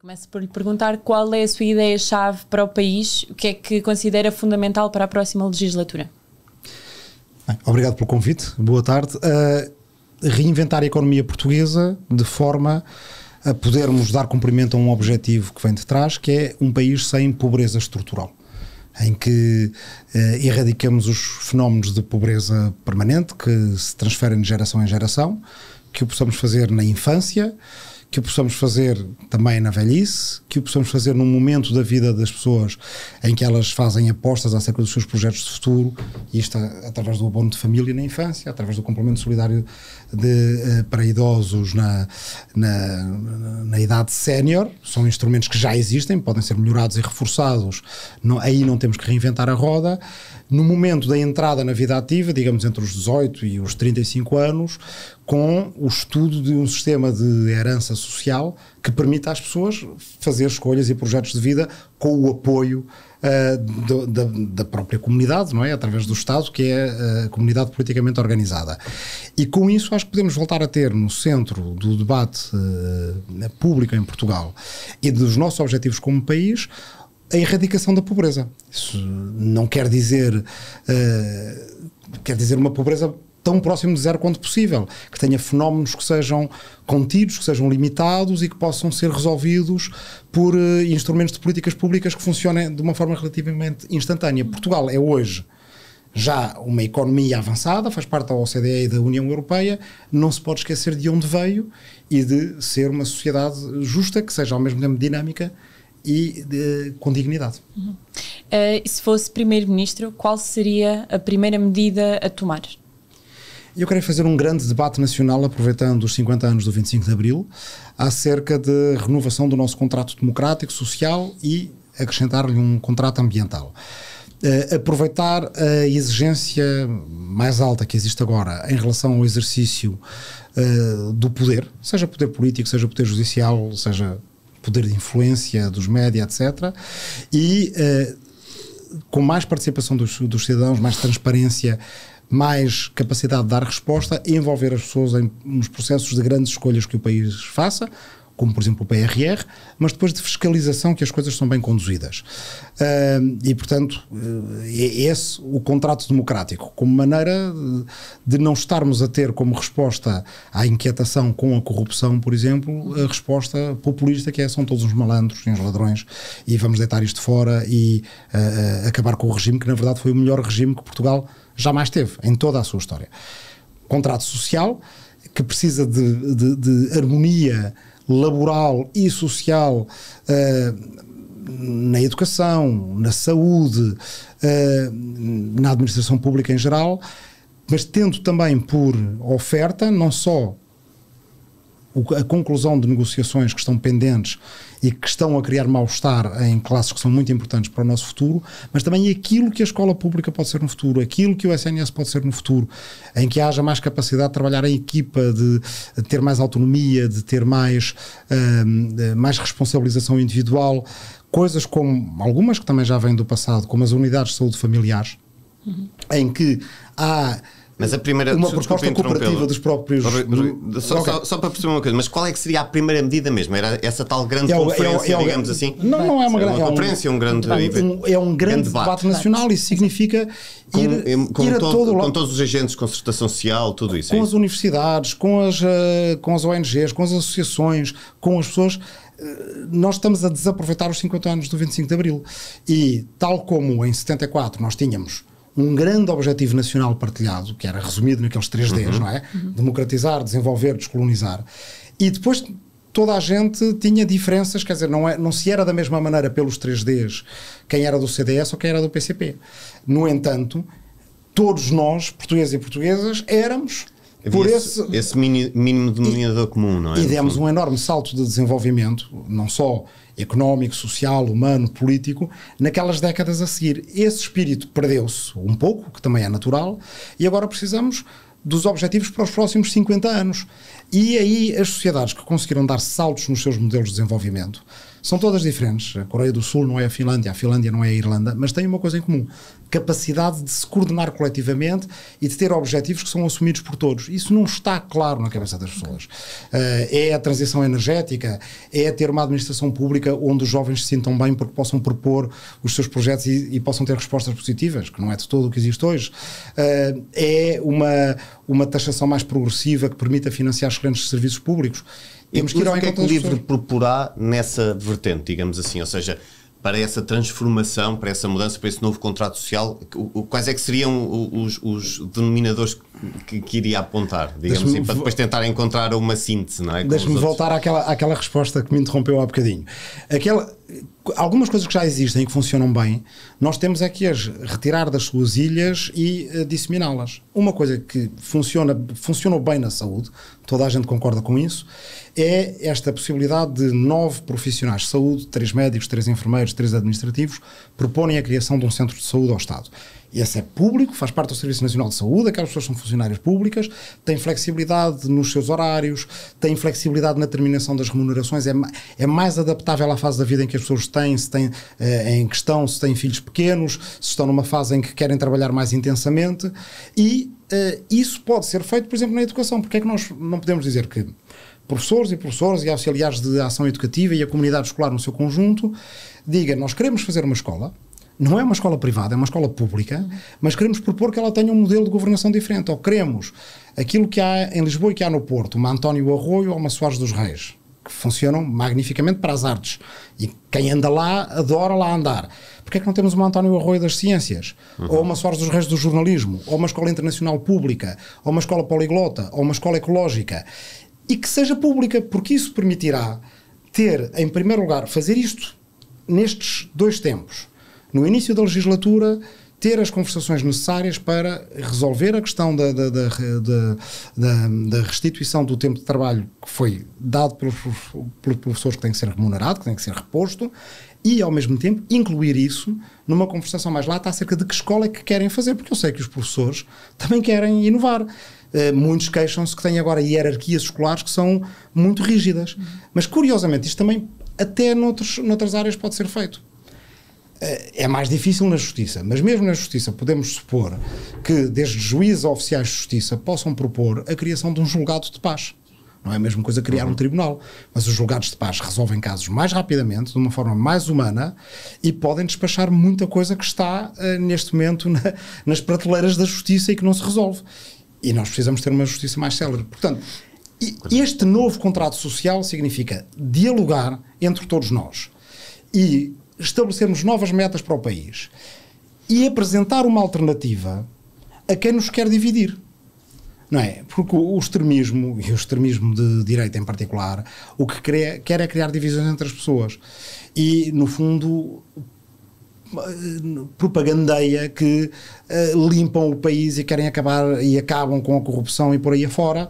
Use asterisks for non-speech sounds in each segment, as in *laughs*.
Começo por lhe perguntar qual é a sua ideia-chave para o país, o que é que considera fundamental para a próxima legislatura? Bem, obrigado pelo convite, boa tarde. Uh, reinventar a economia portuguesa de forma a podermos dar cumprimento a um objetivo que vem de trás, que é um país sem pobreza estrutural em que eh, erradicamos os fenómenos de pobreza permanente que se transferem de geração em geração, que o possamos fazer na infância, que o possamos fazer também na velhice, que o possamos fazer num momento da vida das pessoas em que elas fazem apostas acerca dos seus projetos de futuro, e isto através do abono de família na infância, através do complemento solidário de, eh, para idosos na, na, na idade sénior, são instrumentos que já existem, podem ser melhorados e reforçados, não, aí não temos que reinventar a roda, no momento da entrada na vida ativa, digamos entre os 18 e os 35 anos, com o estudo de um sistema de herança social que permita às pessoas fazer escolhas e projetos de vida com o apoio uh, da, da, própria comunidade, não é? Através do Estado, que é eh, a comunidade politicamente organizada. E com isso acho que podemos voltar a ter no centro do debate uh, público em Portugal e dos nossos objetivos como país a erradicação da pobreza. Isso não quer dizer uh, quer dizer uma pobreza tão próximo de zero quanto possível, que tenha fenómenos que sejam contidos, que sejam limitados e que possam ser resolvidos por uh, instrumentos de políticas públicas que funcionem de uma forma relativamente instantânea. Portugal é hoje já uma economia avançada, faz parte da OCDE e da União Europeia, não se pode esquecer de onde veio e de ser uma sociedade justa, que seja ao mesmo tempo dinâmica e de, com dignidade. Uhum. Uh, se fosse primeiro-ministro, qual seria a primeira medida a tomar? Eu queria fazer um grande debate nacional, aproveitando os 50 anos do 25 de Abril, acerca de renovação do nosso contrato democrático, social e acrescentar-lhe um contrato ambiental. Uh, aproveitar a exigência mais alta que existe agora em relação ao exercício uh, do poder, seja poder político, seja poder judicial, seja poder de influência dos médias, etc. E eh, com mais participação dos, dos cidadãos, mais transparência mais capacidade de dar resposta e envolver as pessoas em, nos processos de grandes escolhas que o país faça, como por exemplo o PRR, mas depois de fiscalização que as coisas são bem conduzidas. Uh, e portanto, eh, é esse o contrato democrático, como maneira de não estarmos a ter como resposta à inquietação com a corrupção, por exemplo, a resposta populista que é são todos os malandros e os ladrões e vamos deitar isto fora e uh, acabar com o regime que na verdade foi o melhor regime que Portugal jamais teve em toda a sua história. Contrato social que precisa de, de, de harmonia laboral e social eh, na educação, na saúde, eh, na administração pública em geral, mas tendo também por oferta não só a conclusão de negociações que estão pendentes e que estão a criar mal-estar em classes que são muito importantes para o nosso futuro, mas também aquilo que a escola pública pode ser no futuro, aquilo que o SNS pode ser no futuro, em que haja mais capacidade de trabalhar em equipa, de, de ter mais autonomia, de ter mais, hum, mais responsabilização individual, coisas como algumas que também já vêm do passado, como as unidades de saúde familiares, uhum. em que há mas a primeira uma proposta cooperativa dos próprios. Só, okay. só, só, para perceber uma coisa, mas qual é que seria a primeira medida mesmo? Era essa tal grande é, é conferência, é, é, digamos assim? Não, não é uma é grande. É uma conferência, um, um grande. Um, é um grande, debate, debate nacional, isso significa ir, com, ir todo com todos os agentes de concertação social, tudo isso. É com as universidades, com as, eh, com as ONGs, com as associações, com as pessoas eh, nós estamos a desaproveitar os 50 anos do 25 de Abril. E, tal como em 74 nós tínhamos um grande objetivo nacional partilhado, que era resumido naqueles três uhum. Ds, não é? Uhum. Democratizar, desenvolver, descolonizar. E depois toda a gente tinha diferenças, quer dizer, não, é, não se era da mesma maneira pelos 3Ds quem era do CDS ou quem era do PCP. No entanto, todos nós, portugueses e portuguesas, éramos por esse, esse, esse mini, mínimo denominador comum, não é? E demos um enorme salto de desenvolvimento, não só económico, social, humano, político, naquelas décadas a seguir. Esse espírito perdeu-se um pouco, que também é natural, e agora precisamos dos objetivos para os próximos 50 anos. E aí as sociedades que conseguiram dar saltos nos seus modelos de desenvolvimento são todas diferentes. A Coreia do Sul não é a Finlândia, a Finlândia não é a Irlanda, mas têm uma coisa em comum: capacidade de se coordenar coletivamente e de ter objetivos que são assumidos por todos. Isso não está claro na cabeça das pessoas. Uh, é a transição energética, é ter uma administração pública onde os jovens se sintam bem porque possam propor os seus projetos e, e possam ter respostas positivas, que não é de todo o que existe hoje. Uh, é uma, uma taxação mais progressiva que permita financiar excelentes serviços públicos temos que ir ao que é que o livro proporá nessa vertente, digamos assim, ou seja, para essa transformação, para essa mudança, para esse novo contrato social, quais é que seriam os, os denominadores que, que, iria apontar, digamos assim, para depois tentar encontrar uma síntese, não é? Deixa-me voltar àquela, àquela resposta que me interrompeu há bocadinho. Aquela, algumas coisas que já existem e que funcionam bem, nós temos é que as retirar das suas ilhas e uh, disseminá-las. Uma coisa que funciona, funcionou bem na saúde, toda a gente concorda com isso, é esta possibilidade de nove profissionais de saúde, três médicos, três enfermeiros, três administrativos, proporem a criação de um centro de saúde ao Estado esse é público, faz parte do Serviço Nacional de Saúde, aquelas pessoas são funcionárias públicas, têm flexibilidade nos seus horários, têm flexibilidade na terminação das remunerações, é, é mais adaptável à fase da vida em que as pessoas têm, se têm eh, em questão, se têm filhos pequenos, se estão numa fase em que querem trabalhar mais intensamente e eh, isso pode ser feito, por exemplo, na educação. Porque é que nós não podemos dizer que professores e professoras e auxiliares de ação educativa e a comunidade escolar no seu conjunto diga, nós queremos fazer uma escola não é uma escola privada, é uma escola pública, mas queremos propor que ela tenha um modelo de governação diferente, ou queremos aquilo que há em Lisboa e que há no Porto, uma António Arroio ou uma Soares dos Reis, que funcionam magnificamente para as artes, e quem anda lá adora lá andar. Porquê é que não temos uma António Arroio das Ciências, uhum. ou uma Soares dos Reis do Jornalismo, ou uma escola internacional pública, ou uma escola poliglota, ou uma escola ecológica, e que seja pública, porque isso permitirá ter, em primeiro lugar, fazer isto nestes dois tempos, no início da legislatura, ter as conversações necessárias para resolver a questão da, da, da, da, restituição do tempo de trabalho que foi dado pelos, pelos professores que tem que ser remunerado, que tem que ser reposto, e ao mesmo tempo incluir isso numa conversação mais lata acerca de que escola é que querem fazer, porque eu sei que os professores também querem inovar. Uh, muitos queixam-se que têm agora hierarquias escolares que são muito rígidas. Uhum. Mas curiosamente, isto também até noutros, noutras áreas pode ser feito. É, é mais difícil na Justiça, mas mesmo na Justiça podemos supor que desde juízes a oficiais de Justiça possam propor a criação de um julgado de paz. Não é a mesma coisa criar um uhum. tribunal, mas os julgados de paz resolvem casos mais rapidamente, de uma forma mais humana e podem despachar muita coisa que está uh, neste momento na, nas prateleiras da justiça e que não se resolve. E nós precisamos ter uma justiça mais célere. Portanto, é este novo contrato social significa dialogar entre todos nós. E estabelecermos novas metas para o país e apresentar uma alternativa a quem nos quer dividir. Não é? Porque o extremismo, e o extremismo de direita em particular, o que quer é criar divisões entre as pessoas. E, no fundo, propagandeia que uh, limpam o país e querem acabar e acabam com a corrupção e por aí afora,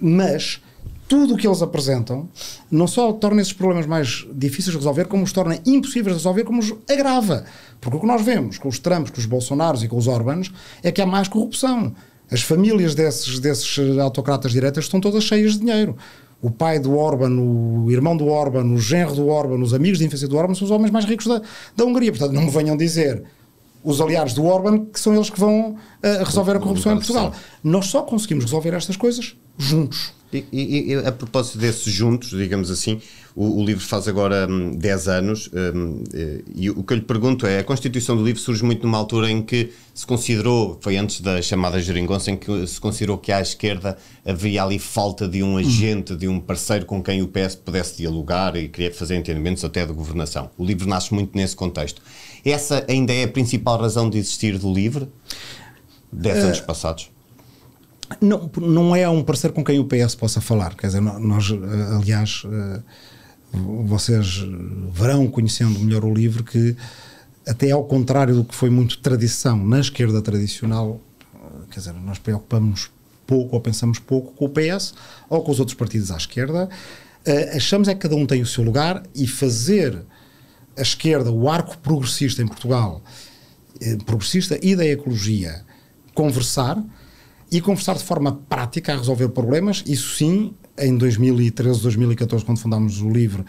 uhum. mas tudo o que eles apresentam não só torna esses problemas mais difíceis de resolver, como os torna impossíveis de resolver, como os agrava. Porque o que nós vemos com os Trumps, com os Bolsonaros e com os Orbans é que há mais corrupção. As famílias desses, desses autocratas diretas estão todas cheias de dinheiro. O pai do Orban, o irmão do Orban, o genro do Orban, os amigos de infância do Orban são os homens mais ricos da, da Hungria. Portanto, não me venham dizer os aliados do Orban que são eles que vão uh, resolver a corrupção em Portugal. Nós só conseguimos resolver estas coisas juntos. E, e, e, a propósito desses juntos, digamos assim, o, o livro faz agora hum, 10 anos hum, eh, e o que eu lhe pergunto é, a constituição do livro surge muito numa altura em que se considerou, foi antes da chamada geringonça, em que se considerou que à esquerda havia ali falta de um agente, de um parceiro com quem o PS pudesse dialogar e querer fazer entendimentos até de governação. O livro nasce muito nesse contexto. Essa ainda é a principal razão de existir do livro? 10 é... Eh, anos passados? Não, não é um parceiro com quem o PS possa falar. Quer dizer, nós, eh, aliás, eh, vocês eh, verão, conhecendo melhor o livro, que até ao contrário do que foi muito tradição na esquerda tradicional, quer dizer, nós preocupamos pouco ou pensamos pouco com o PS ou com os outros partidos à esquerda. achamos é que cada um tem o seu lugar e fazer a esquerda, o arco progressista em Portugal, progressista e da ecologia, conversar e conversar de forma prática a resolver problemas. Isso sim, em 2013, 2014, quando fundámos o livro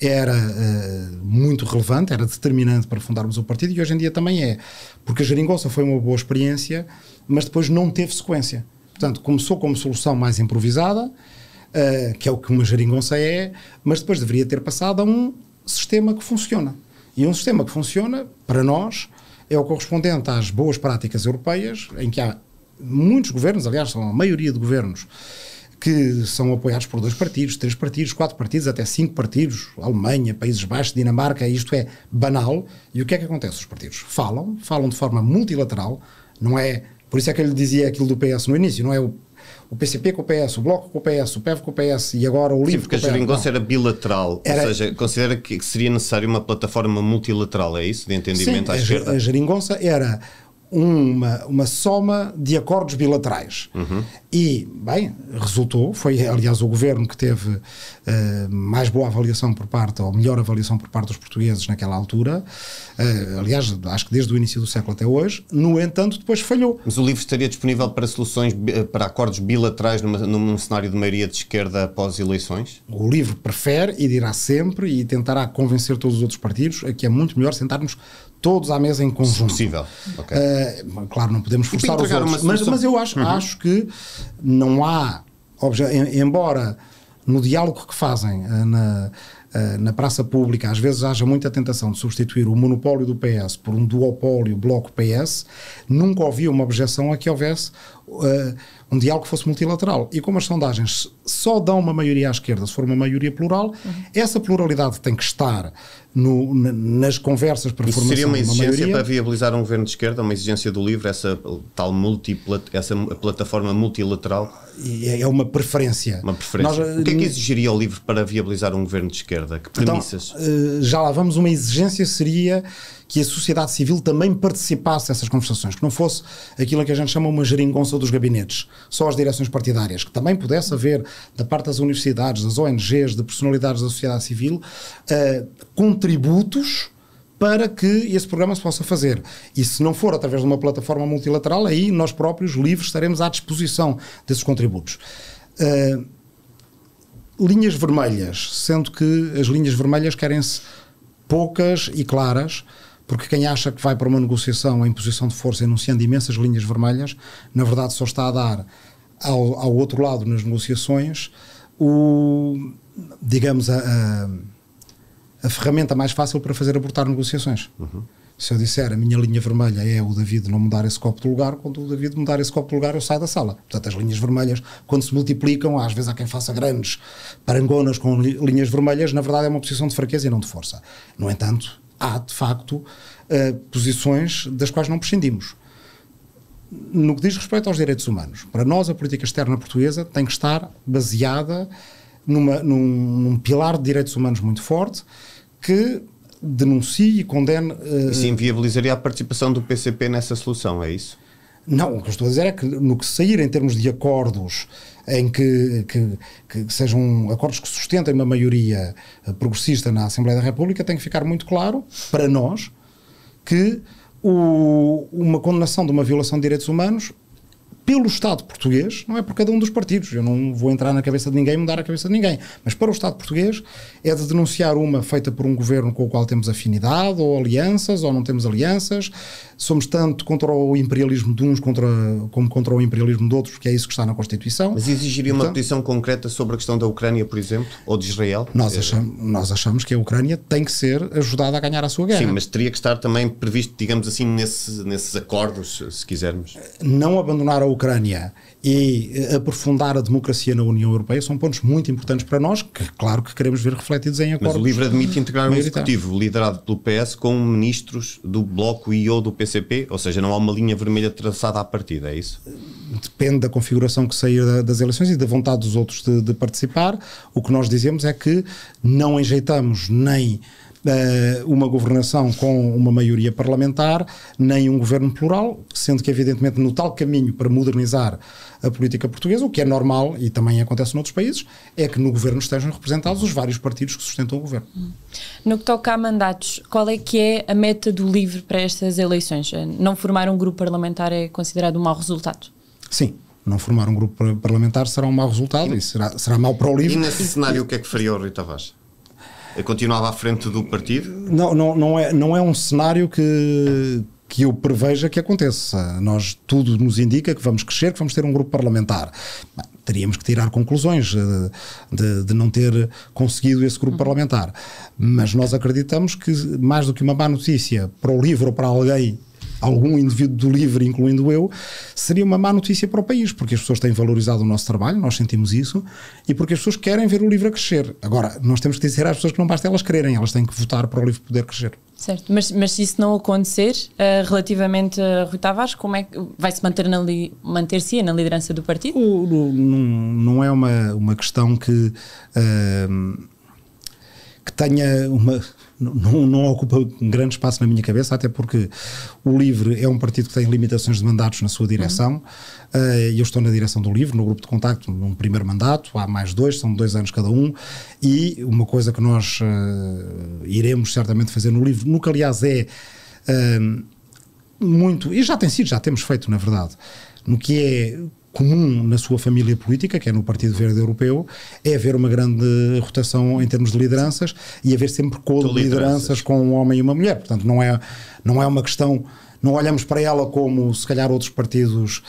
era uh, muito relevante, era determinante para fundarmos o partido e hoje em dia também é. Porque a geringonça foi uma boa experiência, mas depois não teve sequência. Portanto, começou como solução mais improvisada, uh, que é o que uma geringonça é, mas depois deveria ter passado a um sistema que funciona. E um sistema que funciona, para nós, é o correspondente às boas práticas europeias, em que há muitos governos, aliás, são a maioria de governos, que são apoiados por dois partidos, três partidos, quatro partidos, até cinco partidos, Alemanha, Países Baixos, Dinamarca, isto é banal. E o que é que acontece? Os partidos falam, falam de forma multilateral, não é. Por isso é que eu lhe dizia aquilo do PS no início, não é o o PCP com o PS, o Bloco com o PS, o PEV com o PS e agora o LIVRE Sim, porque a geringonça era bilateral, era... ou seja, considera que seria necessário uma plataforma multilateral, é isso, de entendimento Sim, à esquerda? a geringonça era uma, uma soma de acordos bilaterais. Uhum. E, bem, resultou, foi aliás o governo que teve uh, mais boa avaliação por parte, ou melhor avaliação por parte dos portugueses naquela altura, uh, aliás, acho que desde o início do século até hoje, no entanto, depois falhou. Mas o livro estaria disponível para soluções, eh, para acordos bilaterais numa, num cenário de maioria de esquerda após eleições? O livro prefere e dirá sempre e tentará convencer todos os outros partidos a que é muito melhor sentarmos todos à mesa em conjunto. possível. Okay. Uh, claro, não podemos forçar os outros, mas, mas, eu acho, uhum. acho que não há, embora no diálogo que fazem ah, na, ah, na praça pública às vezes haja muita tentação de substituir o monopólio do PS por um duopólio bloco PS, nunca ouvi uma objeção a que houvesse uh, um diálogo que fosse multilateral. E como as sondagens só dão uma maioria à esquerda, se for uma maioria plural, uhum. essa pluralidade tem que estar no, nas conversas para Isso seria uma exigência maioria. para viabilizar um governo de esquerda, uma exigência do livro, essa tal essa plataforma multilateral? É, é uma preferência. Uma preferência. Nós, o que é que eh, exigiria o livro para viabilizar um governo de esquerda? Que então, premissas? Então, já lá vamos, uma exigência seria que a sociedade civil também participasse dessas conversações, que não fosse aquilo que a gente chama uma geringonça dos gabinetes, só as direções partidárias, que também pudesse haver da parte das universidades, das ONGs, de personalidades da sociedade civil, uh, contributos para que esse programa se possa fazer. E se não for através de uma plataforma multilateral, aí nós próprios, livres, estaremos à disposição desses contributos. Uh, linhas vermelhas, sendo que as linhas vermelhas querem-se poucas e claras, porque quem acha que vai para uma negociação em posição de força enunciando imensas linhas vermelhas, na verdade só está a dar ao, ao outro lado nas negociações o, digamos, a, a, a ferramenta mais fácil para fazer abortar negociações. Uhum. Se eu disser a minha linha vermelha é o David não mudar esse copo de lugar, quando o David mudar esse copo de lugar eu saio da sala. Portanto, as linhas vermelhas, quando se multiplicam, às vezes há quem faça grandes parangonas com linhas vermelhas, na verdade é uma posição de fraqueza e não de força. No entanto, há, de facto, uh, posições das quais não prescindimos. No que diz respeito aos direitos humanos, para nós a política externa portuguesa tem que estar baseada numa, num, num pilar de direitos humanos muito forte que denuncie e condene. Uh, Isso inviabilizaria a participação do PCP nessa solução, é isso? Não, o que eu estou a dizer é que no que sair em termos de acordos em que, que, que, sejam acordos que sustentem uma maioria eh, progressista na Assembleia da República, tem que ficar muito claro para nós que o, uma condenação de uma violação de direitos humanos pelo Estado português, não é por cada um dos partidos, eu não vou entrar na cabeça de ninguém e mudar a cabeça de ninguém, mas para o Estado português é de denunciar uma feita por um governo com o qual temos afinidade, ou alianças, ou não temos alianças, somos tanto contra o imperialismo de uns contra, como contra o imperialismo de outros, porque é isso que está na Constituição. Mas exigiria Portanto, uma posição concreta sobre a questão da Ucrânia, por exemplo, ou de Israel? Nós eh, achamos, nós achamos que a Ucrânia tem que ser ajudada a ganhar a sua guerra. Sim, mas teria que estar também previsto, digamos assim, nesse, nesses acordos, se quisermos. Não abandonar a Ucrânia Ucrânia e eh, aprofundar a democracia na União Europeia são pontos muito importantes para nós, que claro que queremos ver refletidos em acordos. Mas o LIVRE admite integrar um executivo liderado pelo PS com ministros do Bloco e ou do PCP, ou seja, não há uma linha vermelha traçada à partida, é isso? Depende da configuração que sair das eleições e da vontade dos outros de, de participar. O que nós dizemos é que não enjeitamos nem eh, uma governação com uma maioria parlamentar, nem um governo plural, sendo que, evidentemente, no tal caminho para modernizar a política portuguesa, o que é normal e também acontece noutros países, é que no governo estejam representados os vários partidos que sustentam o governo. No que toca a mandatos, qual é que é a meta do LIVRE para estas eleições? Eh, não formar um grupo parlamentar é considerado um mau resultado? Sim, não formar um grupo parlamentar será um mau resultado e, e será, será mau para o Livre. E nesse cenário, o que é que faria o Rui Tavares? continuava à frente do partido? Não, não, não, é, não é um cenário que, que eu preveja que aconteça. Nós tudo nos indica que vamos crescer, que vamos ter um grupo parlamentar. teríamos que tirar conclusões eh, de, de não ter conseguido esse grupo parlamentar. Mas nós acreditamos que, mais do que uma má notícia para o livro ou para alguém algum indivíduo do livre, incluindo eu, seria uma má notícia para o país, porque as pessoas têm valorizado o nosso trabalho, nós sentimos isso, e porque as pessoas querem ver o livro a crescer. Agora, nós temos que dizer às pessoas que não basta elas quererem, elas têm que votar para o livro poder crescer. Certo, mas, mas se isso não acontecer, uh, relativamente a Rui Tavares, como é que vai-se manter na li, manter-se na liderança do partido? O, o, não, não é uma, uma questão que. Uh, que tenha uma, não, não, ocupa um grande espaço na minha cabeça, até porque o LIVRE é um partido que tem limitações de mandatos na sua direção. Uhum. Uh, eu estou na direção do LIVRE, no grupo de contacto, num primeiro mandato, há mais dois, são dois anos cada um. E uma coisa que nós uh, iremos certamente fazer no LIVRE, no que aliás é uh, muito, e já tem sido, já temos feito, na verdade no que é comum na sua família política, que é no Partido Verde Europeu, é haver uma grande rotação em termos de lideranças e haver sempre co-lideranças lideranças com um homem e uma mulher. Portanto, não é, não é uma questão. Não olhamos para ela como se calhar outros partidos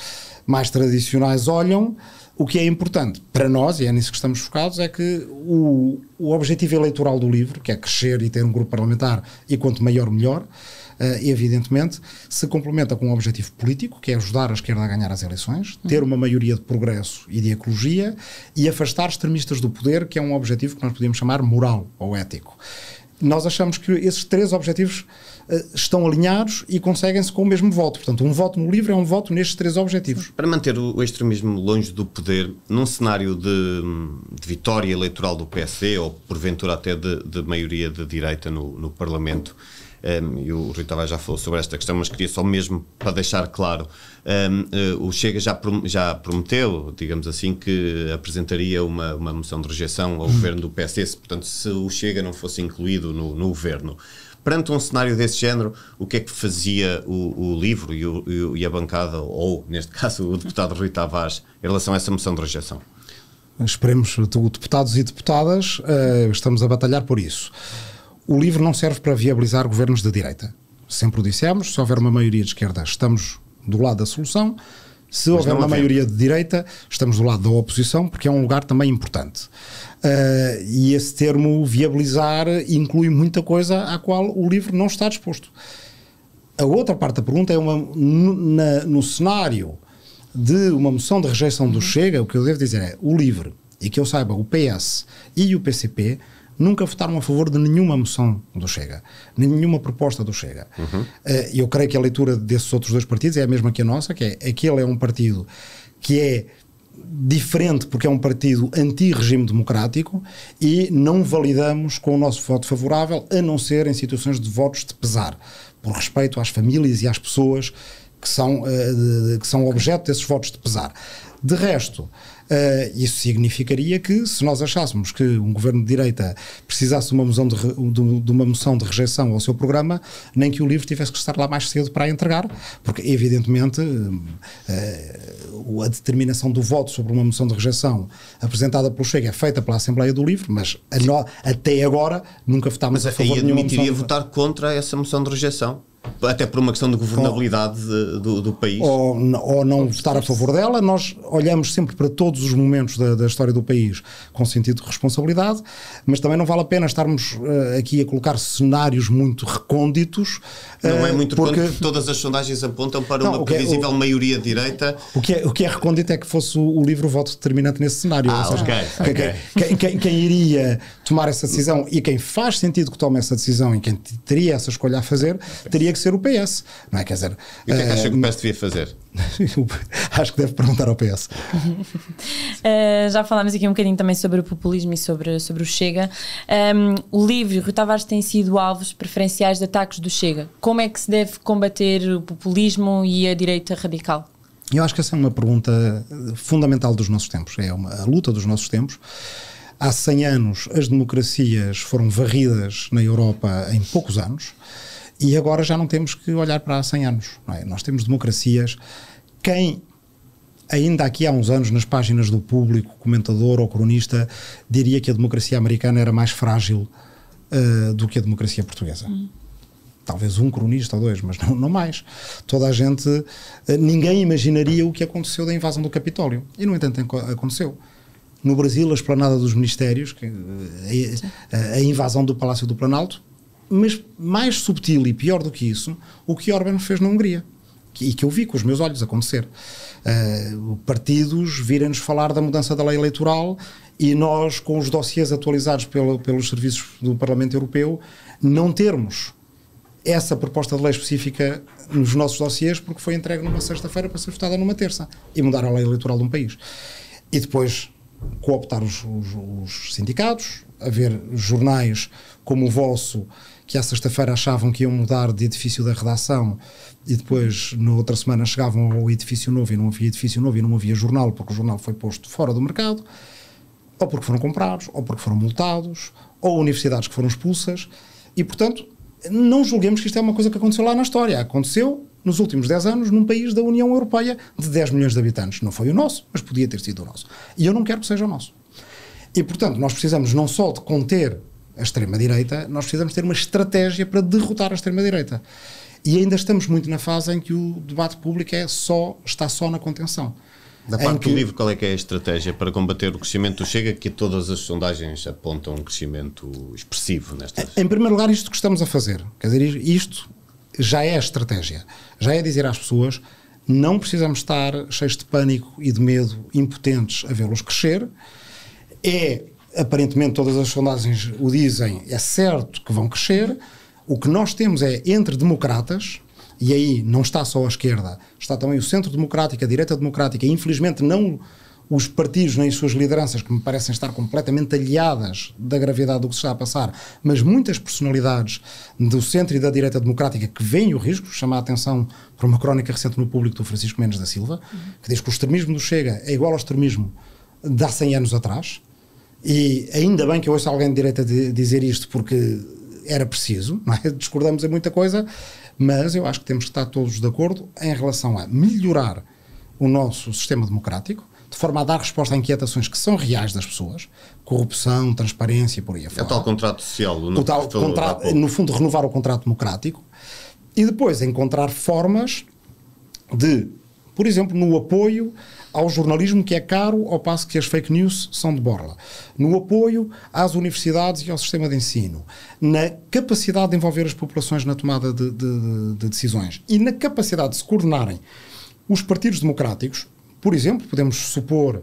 mais tradicionais olham. O que é importante para nós, e é nisso que estamos focados, é que o, o objetivo eleitoral do livro, que é crescer e ter um grupo parlamentar, e quanto maior, melhor, eh, evidentemente, se complementa com um objetivo político, que é ajudar a esquerda a ganhar as eleições, ter uma maioria de progresso e de ecologia e afastar extremistas do poder, que é um objetivo que nós podemos chamar moral ou ético nós achamos que esses três objetivos uh, estão alinhados e conseguem-se com o mesmo voto. Portanto, um voto no livro é um voto nestes três objetivos. Para manter o extremismo longe do poder, num cenário de, de vitória eleitoral do PSD ou porventura até de, de maioria de direita no, no Parlamento. Uhum um, e o Rui Tavares já falou sobre esta questão, mas queria só mesmo para deixar claro: um, eh, o Chega já, prom já prometeu, digamos assim, que apresentaria uma, uma moção de rejeição ao hum. governo do PSS, portanto, se o Chega não fosse incluído no, no governo. Perante um cenário desse género, o que é que fazia o, o livro e, o, e a bancada, ou neste *laughs* caso o deputado Rui Tavares, em relação a essa moção de rejeição? Esperemos, deputados e deputadas, uh, estamos a batalhar por isso o livro não serve para viabilizar governos de direita. Sempre o dissemos, se houver uma maioria de esquerda, estamos do lado da solução. Se Mas houver uma havia. maioria de direita, estamos do lado da oposição, porque é um lugar também importante. Uh, e esse termo viabilizar inclui muita coisa à qual o livro não está disposto. A outra parte da pergunta é uma, na, no cenário de uma moção de rejeição do uhum. Chega, o que eu devo dizer é o livro e que eu saiba, o PS e o PCP nunca votaram a favor de nenhuma moção do Chega, nenhuma proposta do Chega. Uhum. Uh, eu creio que a leitura desses outros dois partidos é a mesma que a nossa, que é aquele é, é um partido que é diferente porque é um partido anti-regime democrático e não validamos com o nosso voto favorável a não ser em situações de votos de pesar, por respeito às famílias e às pessoas que são, uh, que são objeto desses votos de pesar. De resto, eh, isso significaria que, se nós achássemos que um governo de direita precisasse de uma moção de, re, de, uma moção de rejeição ao seu programa, nem que o livro tivesse que estar lá mais cedo para a entregar, porque, evidentemente, eh, a determinação do voto sobre uma moção de rejeição apresentada pelo Chega é feita pela Assembleia do Livro, mas até agora nunca votámos mas a favor de nenhuma admitiria moção votar contra essa moção de rejeição? até por uma questão de governabilidade ou, do, do, país? Ou, ou não ou votar a favor dela, nós olhamos sempre para todos os momentos da, da, história do país com sentido de responsabilidade, mas também não vale a pena estarmos uh, aqui a colocar cenários muito recônditos. Uh, não é eh, muito porque todas as sondagens apontam para não, uma é previsível é, o, maioria direita. O que, é, o que é recôndito é que fosse o, o livro voto determinante nesse cenário. Ah, seja, okay, okay. Quem, quem, quem iria tomar essa decisão e quem faz sentido que tome essa decisão e quem teria essa escolha a fazer, teria teria que ser o PS, não é? Quer dizer, e o que é que acha que o eh, PS devia fazer? *laughs* acho que deve perguntar ao PS. uh, *laughs* eh, já falámos aqui um bocadinho também sobre o populismo e sobre, sobre o Chega. Um, ehm, o Livre e o Rui Tavares têm sido alvos preferenciais de ataques do Chega. Como é que se deve combater o populismo e a direita radical? Eu acho que essa é uma pergunta fundamental dos nossos tempos. É uma, a luta dos nossos tempos. Há 100 anos, as democracias foram varridas na Europa em poucos anos. E agora já não temos que olhar para 100 anos. É? Nós temos democracias. Quem ainda aqui há uns anos, nas páginas do público, comentador ou cronista, diria que a democracia americana era mais frágil uh, do que a democracia portuguesa. Hum. Talvez um cronista ou dois, mas não, não mais. Toda a gente. Uh, ninguém imaginaria o que aconteceu da invasão do Capitólio. E, no entanto, aconteceu. No Brasil, a esplanada dos ministérios, que, eh, a, a invasão do Palácio do Planalto, mas mais subtil e pior do que isso, o que Orban fez na Hungria. E que eu vi com os meus olhos acontecer. Uh, partidos virem-nos falar da mudança da lei eleitoral e nós, com os dossiês atualizados pelo, pelos serviços do Parlamento Europeu, não termos essa proposta de lei específica nos nossos dossiês porque foi entregue numa sexta-feira para ser votada numa terça e mudar a lei eleitoral de um país. E depois cooptar os, os, os sindicatos, haver jornais como o vosso que à sexta-feira achavam que iam mudar de edifício da redação e depois, na outra semana, chegavam ao edifício novo e não havia edifício novo e não havia jornal, porque o jornal foi posto fora do mercado, ou porque foram comprados, ou porque foram multados, ou universidades que foram expulsas. E, portanto, não julguemos que isto é uma coisa que aconteceu lá na história. Aconteceu nos últimos 10 anos num país da União Europeia de 10 milhões de habitantes. Não foi o nosso, mas podia ter sido o nosso. E eu não quero que seja o nosso. E, portanto, nós precisamos não só de conter a extrema-direita, nós precisamos ter uma estratégia para derrotar a extrema-direita. E ainda estamos muito na fase em que o debate público é só, está só na contenção. Da parte que... do livro, qual é que é a estratégia para combater o crescimento Chega, que todas as sondagens apontam um crescimento expressivo nesta... Em primeiro lugar, isto que estamos a fazer, quer dizer, isto já é a estratégia, já é dizer às pessoas não precisamos estar cheios de pânico e de medo, impotentes a vê-los crescer, é aparentemente todas as sondagens o dizem, é certo que vão crescer. O que nós temos é entre democratas, e aí não está só a esquerda, está também o centro democrático, a direita democrática, infelizmente não os partidos nem as suas lideranças, que me parecem estar completamente aliadas da gravidade do que se está a passar, mas muitas personalidades do centro e da direita democrática que veem o risco, chamar a atenção para uma crónica recente no público do Francisco Mendes da Silva, que diz que o extremismo do Chega é igual ao extremismo de há 100 anos atrás, e ainda bem que eu ouço alguém de direita dizer isto, porque era preciso, é? *laughs* discordamos em muita coisa, mas eu acho que temos que estar todos de acordo em relação a melhorar o nosso sistema democrático, de forma a dar resposta a inquietações que são reais das pessoas, corrupção, transparência, por aí afora. É o tal contrato social. O tal contrato, no fundo, renovar o contrato democrático e depois encontrar formas de, por exemplo, no apoio ao jornalismo que é caro, ao passo que as fake news são de borla. No apoio às universidades e ao sistema de ensino. Na capacidade de envolver as populações na tomada de, de, de decisões. E na capacidade de se coordenarem os partidos democráticos. Por exemplo, podemos supor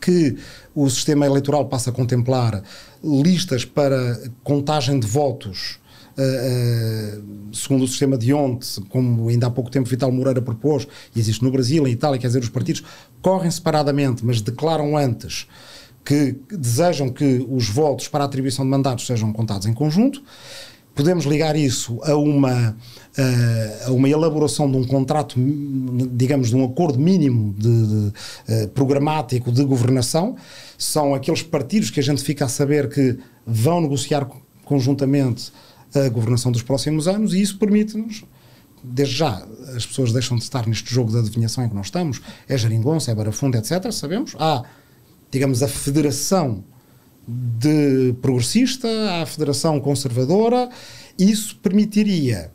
que o sistema eleitoral passa a contemplar listas para contagem de votos uh, segundo o sistema de ontem, como ainda há pouco tempo Vital Moreira propôs, e existe no Brasil, em Itália, quer dizer, os partidos correm separadamente, mas declaram antes que desejam que os votos para a atribuição de mandatos sejam contados em conjunto. Podemos ligar isso a uma, eh, a uma elaboração de um contrato, digamos, de um acordo mínimo de, de, programático de governação. São aqueles partidos que a gente fica a saber que vão negociar conjuntamente a governação dos próximos anos, e isso permite-nos desde já as pessoas deixam de estar neste jogo de adivinhação em que nós estamos, é Jeringonça, é barafunda, etc. Sabemos. Há, digamos, a federação de progressista, há a federação conservadora. Isso permitiria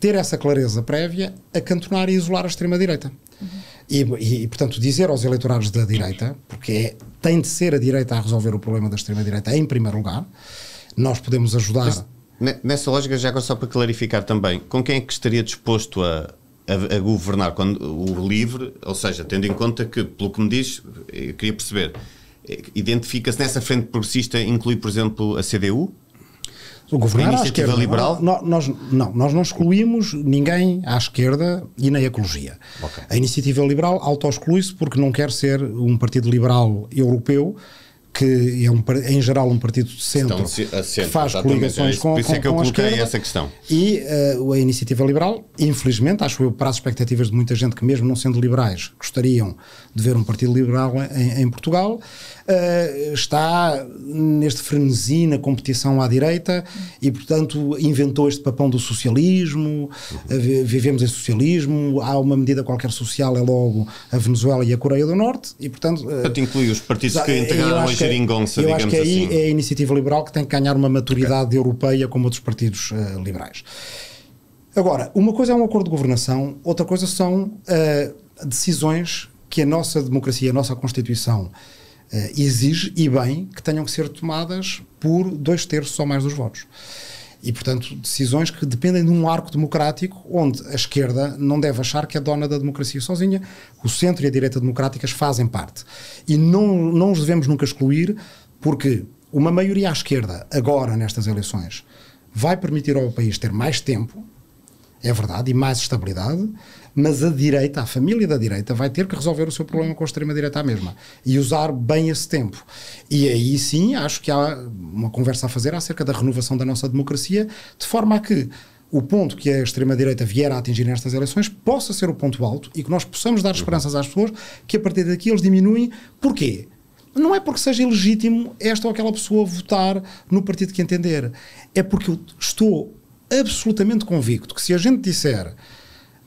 ter essa clareza prévia, acantonar e isolar a extrema-direita. Uhum. E, e, e, portanto, dizer aos eleitorados da direita, porque é, tem de ser a direita a resolver o problema da extrema-direita em primeiro lugar, nós podemos ajudar. Mas Nessa lógica, já agora só para clarificar também, com quem é que estaria disposto a, a, a, governar quando, o livre, ou seja, tendo em conta que, pelo que me diz, eu queria perceber, eh, identifica-se nessa frente progressista, inclui, por exemplo, a CDU? O governar a iniciativa liberal? Não, nós, não, nós não excluímos ninguém à esquerda e na ecologia. Okay. A iniciativa liberal auto-exclui-se porque não quer ser um partido liberal europeu que é, um, é em geral um partido de centro, centro que faz coligações é com, é com, é que eu com a esquerda, essa questão. e uh, a iniciativa liberal, infelizmente, acho eu, para as expectativas de muita gente que mesmo não sendo liberais gostariam de ver um Partido Liberal em, em Portugal, uh, está neste frenesi na competição à direita e, portanto, inventou este papão do socialismo, uh, vivemos em socialismo, há uma medida qualquer social, é logo a Venezuela e a Coreia do Norte, e, portanto... Eh, portanto, inclui os partidos que integraram a é- geringonça, digamos assim. acho que aí assim. é a iniciativa liberal que tem que ganhar uma maturidade okay. europeia como outros partidos liberais. Agora, uma coisa é um acordo de governação, outra coisa são uh, decisões que a nossa democracia, a nossa Constituição eh, exige, e bem, que tenham que ser tomadas por dois terços ou mais dos votos. E, portanto, decisões que dependem de um arco democrático onde a esquerda não deve achar que é dona da democracia sozinha, o centro e a direita democráticas fazem parte. E não, não os devemos nunca excluir, porque uma maioria à esquerda, agora nestas eleições, vai permitir ao país ter mais tempo, é verdade, e mais estabilidade, mas a direita, a família da direita, vai ter que resolver o seu problema com a extrema-direita à mesma e usar bem esse tempo. E aí sim, acho que há uma conversa a fazer acerca da renovação da nossa democracia, de forma a que o ponto que a extrema-direita vier a atingir nestas eleições possa ser o ponto alto e que nós possamos dar esperanças às pessoas que a partir daqui eles diminuem. Porquê? Não é porque seja ilegítimo esta ou aquela pessoa votar no partido que entender. É porque eu estou absolutamente convicto que se a gente disser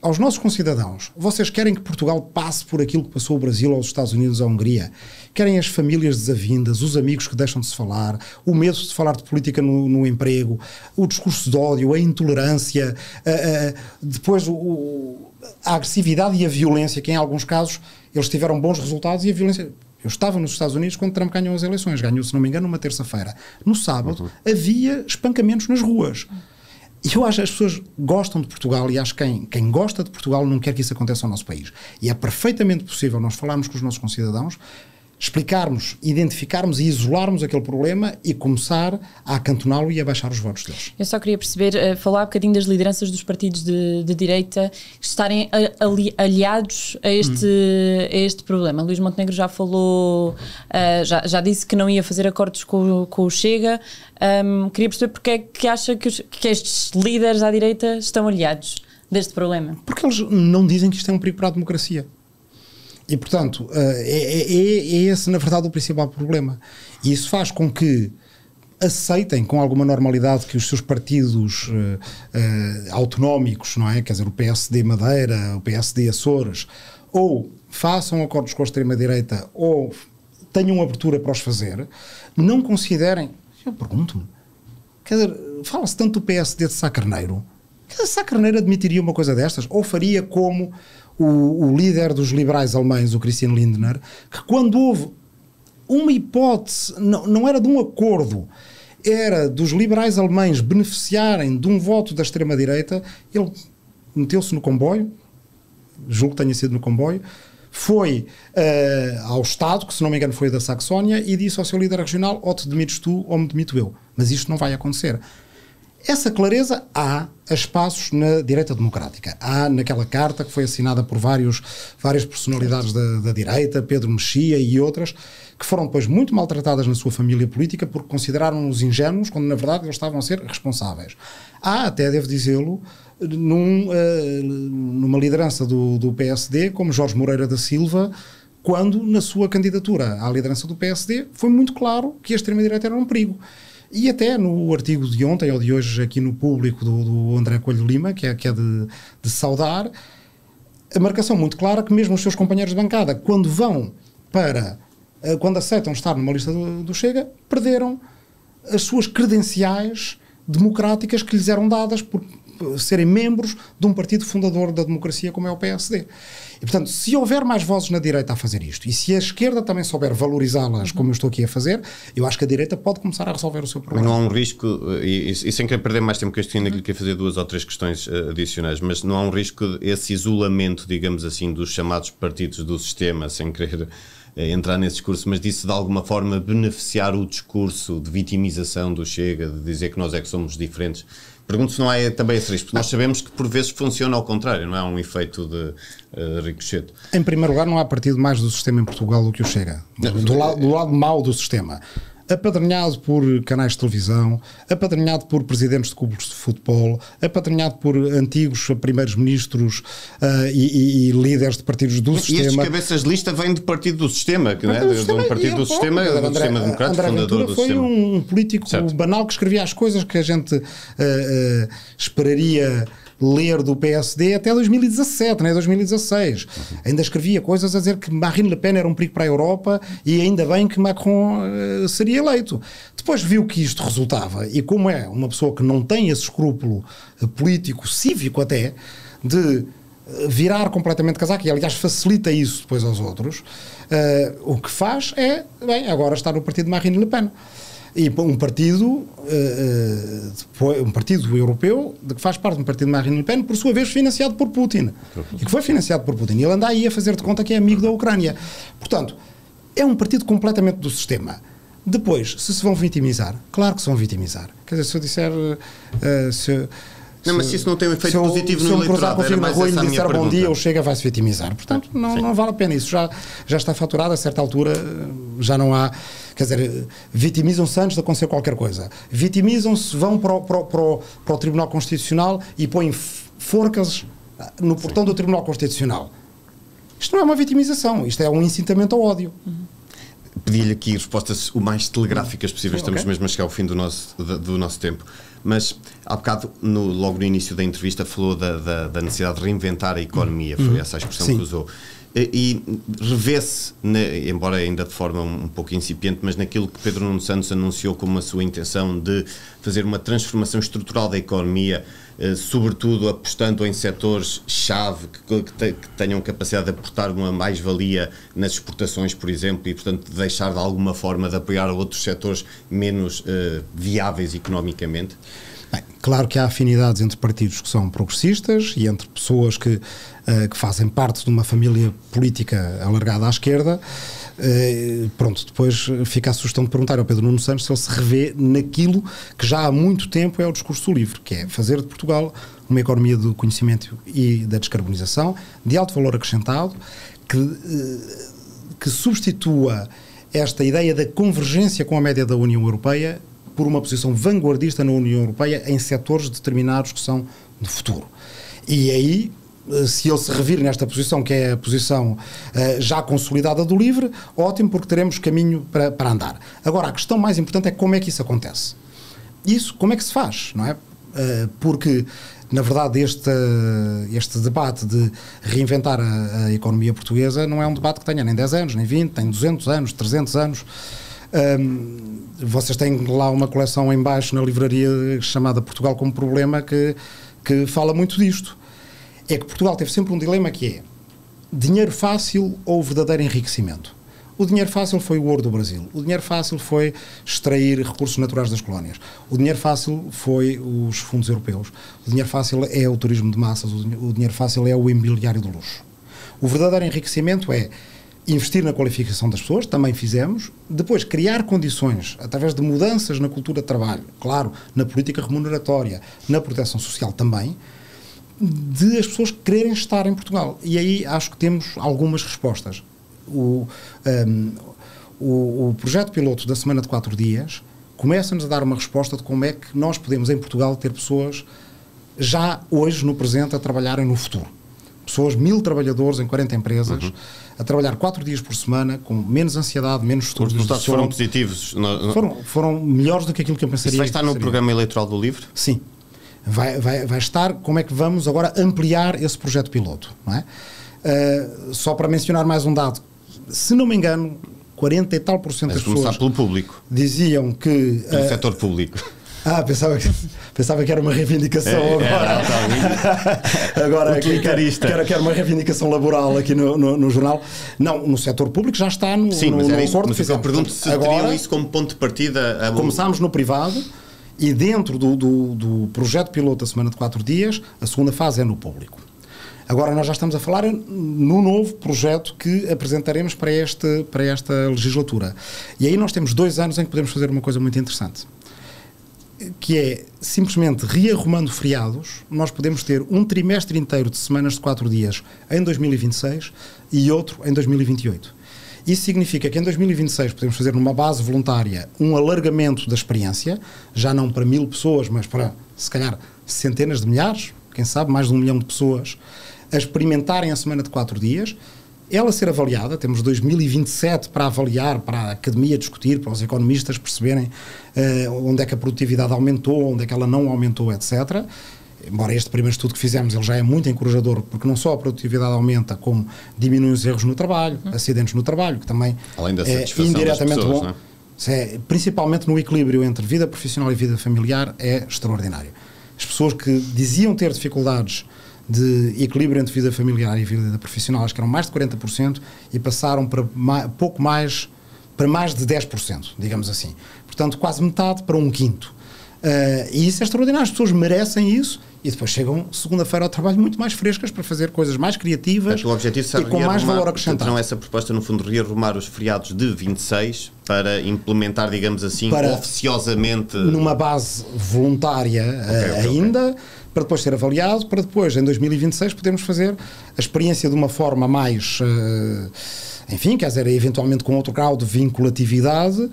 aos nossos concidadãos, vocês querem que Portugal passe por aquilo que passou o Brasil aos Estados Unidos, à Hungria? Querem as famílias desavindas, os amigos que deixam de se falar, o medo de falar de política no, no emprego, o discurso de ódio, a intolerância, a, a, depois o, a agressividade e a violência, que em alguns casos eles tiveram bons resultados e a violência eu estava nos Estados Unidos quando Trump ganhou as eleições. Ganhou, se não me engano, numa terça-feira. No sábado, uhum. havia espancamentos nas ruas. E eu acho que as pessoas gostam de Portugal e acho que quem, quem gosta de Portugal não quer que isso aconteça ao nosso país. E é perfeitamente possível nós falarmos com os nossos concidadãos explicarmos, identificarmos e isolarmos aquele problema e começar a acantoná-lo e a baixar os votos deles. Eu só queria perceber, uh, falar um bocadinho das lideranças dos partidos de, de direita estarem ali, aliados a este, hum. a este problema. Luís Montenegro já falou, uh, já, já disse que não ia fazer acordos com, com o Chega. Um, queria perceber porque é que acha que, os, que estes líderes à direita estão aliados deste problema. Porque eles não dizem que isto é um perigo para a democracia. E, portanto, eh, é, é, é, é, esse, na verdade, o principal problema. E isso faz com que aceitem com alguma normalidade que os seus partidos uh, uh, autonómicos, não é? Quer dizer, o PSD Madeira, o PSD Açores, ou façam acordos com a extrema-direita ou tenham abertura para os fazer, não considerem. Eu pergunto-me, quer dizer, fala-se tanto do PSD de Sá Carneiro. Sá Carneiro admitiria uma coisa destas? Ou faria como o, o líder dos liberais alemães, o Christian Lindner, que quando houve uma hipótese, não, não era de um acordo, era dos liberais alemães beneficiarem de um voto da extrema-direita, ele meteu-se no comboio, julgo que tenha sido no comboio, foi uh, ao Estado, que se não me engano foi da Saxónia, e disse ao seu líder regional: ou oh, te demites tu ou me demito eu. Mas isto não vai acontecer. Essa clareza há a espaços na direita democrática. Há naquela carta que foi assinada por vários, várias personalidades da, da direita, Pedro Mexia e outras, que foram depois muito maltratadas na sua família política porque consideraram-nos ingênuos, quando na verdade eles estavam a ser responsáveis. Há, até devo dizê-lo, num, uh, numa liderança do, do PSD, como Jorge Moreira da Silva, quando na sua candidatura à liderança do PSD foi muito claro que a extrema-direita era um perigo. E até no artigo de ontem ou de hoje, aqui no público do, do André Coelho Lima, que é, que é de, de saudar, a marcação muito clara que mesmo os seus companheiros de bancada, quando vão para, eh, quando aceitam estar numa lista do, do Chega, perderam as suas credenciais democráticas que lhes eram dadas por serem membros de um partido fundador da democracia como é o PSD. E, portanto, se houver mais vozes na direita a fazer isto, e se a esquerda também souber valorizá-las, como eu estou aqui a fazer, eu acho que a direita pode começar a resolver o seu problema. Não há um risco, eh, e, e sem querer perder mais tempo que este, ainda lhe queria fazer duas ou três questões eh, adicionais, mas não há um risco esse isolamento, digamos assim, dos chamados partidos do sistema, sem querer eh, entrar nesse discurso, mas disse de alguma forma beneficiar o discurso de vitimização do Chega, de dizer que nós é que somos diferentes Pergunto se não é também esse risco, porque nós sabemos que por vezes funciona ao contrário, não é um efeito de uh, ricochete. Em primeiro lugar, não há partido mais do sistema em Portugal do que o Chega. Do, do, do lado mau do sistema apadrinhado por canais de televisão, apadrinhado por presidentes de clubes de futebol, apadrinhado por antigos primeiros ministros uh, e, e, e, líderes de partidos do e sistema. Estes cabeças de lista vêm de partido do sistema, que, é? do sistema, de um partido é do sistema, do André, sistema democrático, André fundador Ventura do foi sistema. um político certo. banal que escrevia as coisas que a gente uh, uh, esperaria ler do PSD até 2017, né, 2016. Uhum. Ainda escrevia coisas a dizer que Marine Le Pen era um perigo para a Europa e ainda bem que Macron uh, seria eleito. Depois viu que isto resultava e como é uma pessoa que não tem esse escrúpulo eh, político, cívico até, de eh, virar completamente casaco, e aliás facilita isso depois aos outros, uh, o que faz é, bem, agora está no partido de Marine Le Pen. E um partido, eh, eh, um partido europeu, que faz parte de um partido de Marine Le Pen, por sua vez financiado por Putin. E que foi financiado por Putin. E ele anda aí a fazer de conta que é amigo da Ucrânia. Portanto, é um partido completamente do sistema. Depois, se se vão vitimizar, claro que se vão vitimizar. Quer dizer, se eu disser. Uh, se, não, mas se isso não tem um efeito positivo no se eleitorado. Se eu me cruzar com o filho na rua e disser bom dia, ou chega vai-se vitimizar. Portanto, não, não vale a pena. Isso já, já está faturado, a certa altura já não há... Quer dizer, vitimizam-se antes de acontecer qualquer coisa. Vitimizam-se, vão para o, para, o, para, o, para o Tribunal Constitucional e põem forcas no portão Sim. do Tribunal Constitucional. Isto não é uma vitimização, isto é um incitamento ao ódio. Uhum pedi-lhe aqui respostas o mais telegráficas possíveis, estamos mesmo a chegar ao fim do nosso, do nosso tempo. Mas há bocado, no, logo no início da entrevista, falou da, da, da necessidade de reinventar a economia, foi uhum. essa a expressão Sim. que usou e revê-se, embora ainda de forma um pouco incipiente, mas naquilo que Pedro Nuno Santos anunciou como a sua intenção de fazer uma transformação estrutural da economia, eh, sobretudo apostando em setores-chave que, tenham capacidade de aportar uma mais-valia nas exportações, por exemplo, e, portanto, deixar de alguma forma de apoiar outros setores menos eh, viáveis economicamente? Bem, claro que há afinidades entre partidos que são progressistas e entre pessoas que, uh, que fazem parte de uma família política alargada à esquerda. Uh, pronto, depois fica a sugestão de perguntar ao Pedro Nuno Santos se ele se revê naquilo que já há muito tempo é o discurso livre, que é fazer de Portugal uma economia do conhecimento e da descarbonização, de alto valor acrescentado, que, uh, que substitua esta ideia da convergência com a média da União Europeia por uma posição vanguardista na União Europeia em setores determinados que são de futuro. E aí eh, se ele se revir nesta posição, que é a posição eh, já consolidada do LIVRE, ótimo, porque teremos caminho para, para andar. Agora, a questão mais importante é como é que isso acontece. Isso, como é que se faz, não é? Eh, porque, na verdade, este, este debate de reinventar a, a, economia portuguesa não é um debate que tenha nem 10 anos, nem 20, tem 200 anos, 300 anos. Um, vocês têm lá uma coleção em baixo na livraria chamada Portugal como Problema que, que fala muito disto. É que Portugal teve sempre um dilema que é dinheiro fácil ou verdadeiro enriquecimento. O dinheiro fácil foi o ouro do Brasil. O dinheiro fácil foi extrair recursos naturais das colónias. O dinheiro fácil foi os fundos europeus. O dinheiro fácil é o turismo de massas. O dinheiro fácil é o imobiliário de luxo. O verdadeiro enriquecimento é investir na qualificação das pessoas, também fizemos. Depois, criar condições, através de mudanças na cultura de trabalho, claro, na política remuneratória, na proteção social também, de as pessoas quererem estar em Portugal. E aí acho que temos algumas respostas. O, um, o, o projeto piloto da Semana de Quatro Dias começa-nos a dar uma resposta de como é que nós podemos, em Portugal, ter pessoas já hoje, no presente, a trabalharem no futuro pessoas, mil trabalhadores em 40 empresas, uhum. a trabalhar 4 dias por semana, com menos ansiedade, menos estudos. Os resultados foram positivos? Foram, foram melhores do que aquilo que eu pensaria. Isso vai estar no programa eleitoral do LIVRE? Sim. Vai, vai, vai estar, como é que vamos agora ampliar esse projeto piloto, não é? Uh, só para mencionar mais um dado, se não me engano, 40 e tal por cento Mas das pessoas pelo público. diziam que... Pelo uh, setor público ah, pensava que, pensava que era uma reivindicação é, agora. É, agora tá aqui, *laughs* quero, quero uma reivindicação laboral aqui no, no, no, jornal. Não, no setor público já está no, Sim, no, mas era é no isso, Mas eu pergunto se agora, teriam isso como ponto de partida. A... Ah, começámos no privado e dentro do, do, do projeto piloto da semana de quatro dias, a segunda fase é no público. Agora, nós já estamos a falar no novo projeto que apresentaremos para, este, para esta legislatura. E aí nós temos dois anos em que podemos fazer uma coisa muito interessante que é simplesmente rearrumando feriados, nós podemos ter um trimestre inteiro de semanas de quatro dias em 2026 e outro em 2028. Isso significa que em 2026 podemos fazer numa base voluntária um alargamento da experiência, já não para mil pessoas, mas para se calhar centenas de milhares, quem sabe mais de um milhão de pessoas, a experimentarem a semana de quatro dias ela ser avaliada, temos 2027 para avaliar, para a academia discutir, para os economistas perceberem uh, onde é que a produtividade aumentou, onde é que ela não aumentou, etc. Embora este primeiro estudo que fizemos ele já é muito encorajador, porque não só a produtividade aumenta, como diminuem os erros no trabalho, uhum. acidentes no trabalho, que também Além da é indiretamente pessoas, bom. É? é, principalmente no equilíbrio entre vida profissional e vida familiar, é extraordinário. As pessoas que diziam ter dificuldades de equilíbrio entre vida familiar e vida profissional, acho que eram mais de 40% e passaram para mais, pouco mais, para mais de 10%, digamos assim. Portanto, quase metade para um quinto. Uh, e isso é extraordinário, as pessoas merecem isso e depois chegam segunda-feira ao trabalho muito mais frescas para fazer coisas mais criativas o objetivo e com mais valor acrescentado. Não é essa proposta, no fundo, rearrumar os feriados de 26 para implementar, digamos assim, para, oficiosamente... Numa base voluntária okay, eh, ainda, okay. para depois ser avaliado, para depois, em 2026, podermos fazer a experiência de uma forma mais... Eh, enfim, quer dizer, eventualmente com outro grau de vinculatividade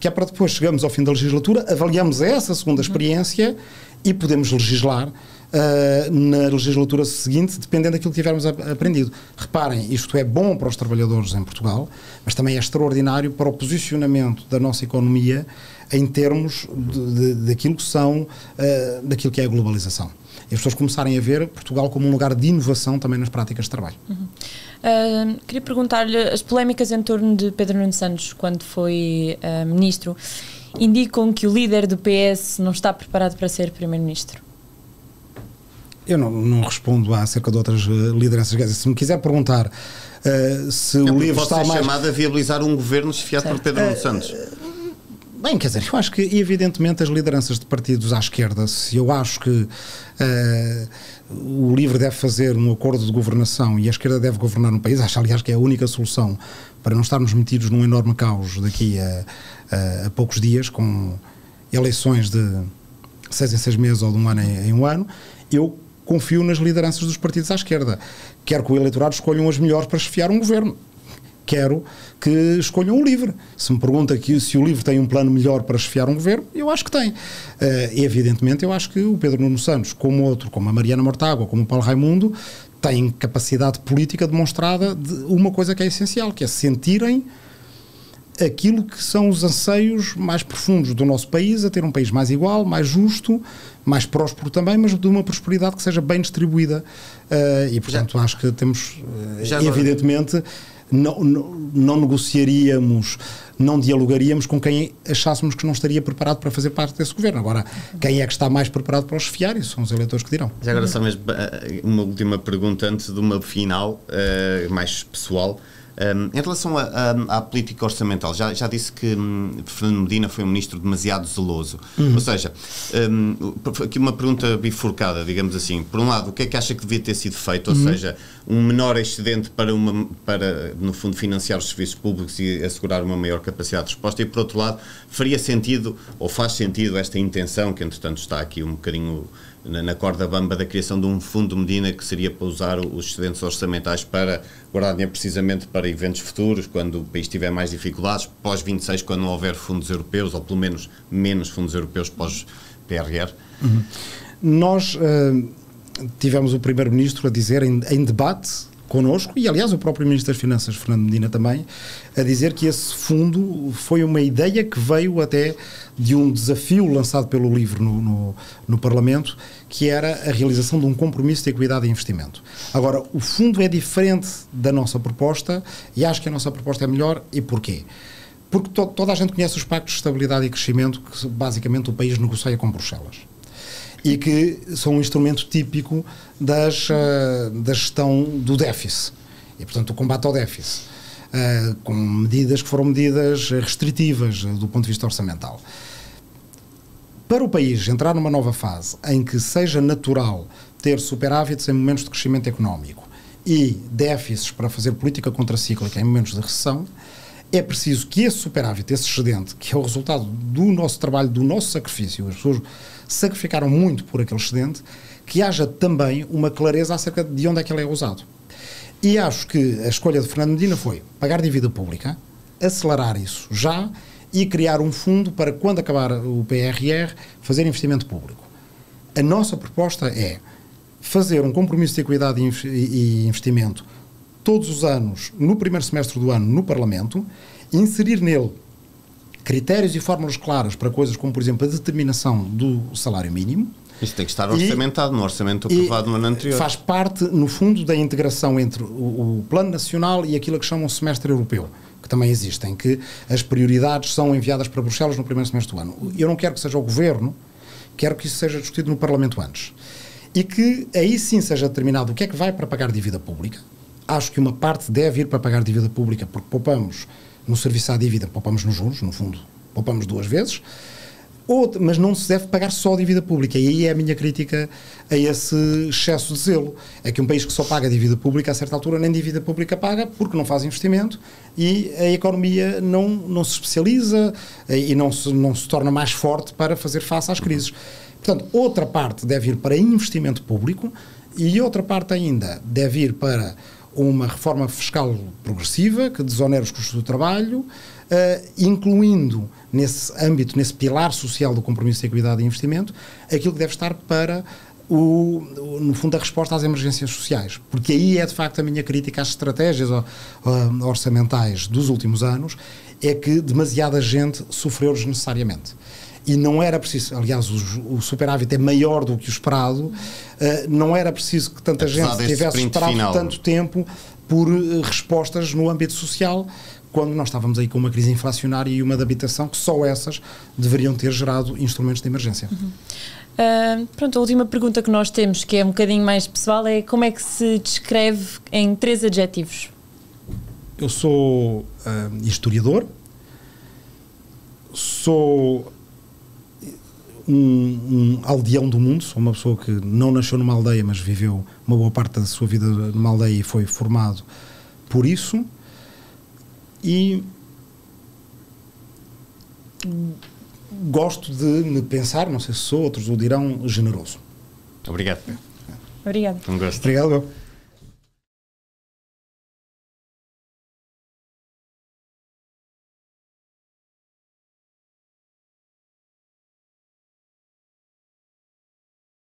que é para depois chegamos ao fim da legislatura, avaliamos essa segunda uhum. experiência e podemos legislar Uh, na legislatura seguinte, dependendo daquilo que tivermos aprendido. Reparem, isto é bom para os trabalhadores em Portugal, mas também é extraordinário para o posicionamento da nossa economia em termos daquilo que são, uh, daquilo que é a globalização. E as pessoas começarem a ver Portugal como um lugar de inovação também nas práticas de trabalho. Uhum. Uh, queria perguntar-lhe as polémicas em torno de Pedro Nuno Santos quando foi eh, ministro indicam que o líder do PS não está preparado para ser Primeiro-Ministro? Eu não, não respondo acerca de outras eh, lideranças. Se me quiser perguntar uh, se o livro está mais... chamado a viabilizar um governo chefiado por Pedro uh, Santos. Bem, quer dizer, eu acho que, evidentemente, as lideranças de partidos à esquerda, se eu acho que uh, o LIVRE deve fazer um acordo de governação e a esquerda deve governar um país, acho, aliás, que é a única solução para não estarmos metidos num enorme caos daqui a, a, a poucos dias, com eleições de seis em seis meses ou de um ano em, em um ano, eu confio nas lideranças dos partidos à esquerda. Quero que o eleitorado escolha as melhores para chefiar um governo. Quero que escolham o LIVRE. Se me pergunta que, se o LIVRE tem um plano melhor para chefiar um governo, eu acho que tem. Uh, evidentemente, eu acho que o Pedro Nuno Santos, como outro, como a Mariana Mortágua, como o Paulo Raimundo, têm capacidade política demonstrada de uma coisa que é essencial, que é sentirem aquilo que são os anseios mais profundos do nosso país, a ter um país mais igual, mais justo, mais próspero também, mas de uma prosperidade que seja bem distribuída. Uh, e, portanto, já. acho que temos, uh, evidentemente, não, não, não, negociaríamos não dialogaríamos com quem achássemos que não estaria preparado para fazer parte desse governo. Agora, quem é que está mais preparado para os chefiar? Isso são os eleitores que dirão. Já agora só mesmo eh, uma última pergunta antes de uma final uh, mais pessoal. Um, em relação à política orçamental, já, já disse que um, Fernando Medina foi um ministro demasiado zeloso. Uhum. Ou seja, um, aqui uma pergunta bifurcada, digamos assim. Por um lado, o que é que acha que devia ter sido feito? Ou uhum. seja, um menor excedente para, uma, para, no fundo, financiar os serviços públicos e assegurar uma maior capacidade de resposta. E, por outro lado, faria sentido, ou faz sentido, esta intenção, que entretanto está aqui um bocadinho na, corda bamba da criação de um fundo Medina que seria para usar os excedentes orçamentais para guardar dinheiro precisamente para eventos futuros, quando o país tiver mais dificuldades, pós 26, quando não houver fundos europeus, ou pelo menos menos fundos europeus pós PRR. Uhum. Nós uh, tivemos o Primeiro-Ministro a dizer em, em debate connosco e, aliás, o próprio Ministro das Finanças, Fernando Medina, também, a dizer que esse fundo foi uma ideia que veio até de um desafio lançado pelo livro no, no, no Parlamento, que era a realização de um compromisso de equidade e investimento. Agora, o fundo é diferente da nossa proposta e acho que a nossa proposta é melhor e porquê? Porque to toda a gente conhece os pactos de estabilidade e crescimento que basicamente o país negocia com Bruxelas e que são um instrumento típico das, uh, da gestão do déficit e, portanto, o combate ao déficit, uh, com medidas que foram medidas restritivas do ponto de vista orçamental. Para o país entrar numa nova fase em que seja natural ter superávites em momentos de crescimento económico e déficits para fazer política contracíclica em momentos de recessão, é preciso que esse superávit, esse excedente, que é o resultado do nosso trabalho, do nosso sacrifício, as pessoas sacrificaram muito por aquele excedente, que haja também uma clareza acerca de onde é que ele é usado. E acho que a escolha de Fernando Medina foi pagar dívida pública, acelerar isso já e criar um fundo para quando acabar o PRR fazer investimento público. A nossa proposta é fazer um compromisso de equidade e investimento todos os anos, no primeiro semestre do ano, no Parlamento, inserir nele critérios e fórmulas claras para coisas como, por exemplo, a determinação do salário mínimo. Isso tem que estar orçamentado e, no orçamento aprovado no ano anterior. Faz parte, no fundo, da integração entre o, o Plano Nacional e aquilo que chamam semestre europeu que também existem, que as prioridades são enviadas para Bruxelas no primeiro semestre do ano. Eu não quero que seja o Governo, quero que isso seja discutido no Parlamento antes. E que aí sim seja determinado o que é que vai para pagar dívida pública. Acho que uma parte deve ir para pagar dívida pública, porque poupamos no serviço à dívida poupamos nos juros, no fundo, poupamos duas vezes, mas não se deve pagar só a dívida pública. E aí é a minha crítica a esse excesso de zelo. É que um país que só paga dívida pública, a certa altura, nem dívida pública paga, porque não faz investimento e a economia não, não se especializa e não se, não se torna mais forte para fazer face às crises. Portanto, outra parte deve ir para investimento público e outra parte ainda deve ir para uma reforma fiscal progressiva que desonera os custos do trabalho, Uh, incluindo nesse âmbito, nesse pilar social do compromisso de equidade e investimento, aquilo que deve estar para o, o, no fundo, a resposta às emergências sociais. Porque aí é de facto a minha crítica às estratégias orçamentais dos últimos anos, é que demasiada gente sofreu desnecessariamente e não era preciso, aliás, o, o superávit é maior do que o esperado, uh, não era preciso que tanta Apesar gente tivesse esperado final. tanto tempo por uh, respostas no âmbito social, quando nós estávamos aí com uma crise inflacionária e uma de habitação, que só essas deveriam ter gerado instrumentos de emergência. Uhum. Uh, pronto, a última pergunta que nós temos, que é um bocadinho mais pessoal, é como é que se descreve em três adjetivos? Eu sou uh, historiador, sou um, um, aldeão do mundo, sou uma pessoa que não nasceu numa aldeia, mas viveu uma boa parte da sua vida numa aldeia e foi formado por isso. E gosto de me pensar, não sei se sou, outros o dirão, generoso. Obrigado. Obrigado. Um gosto. Obrigado.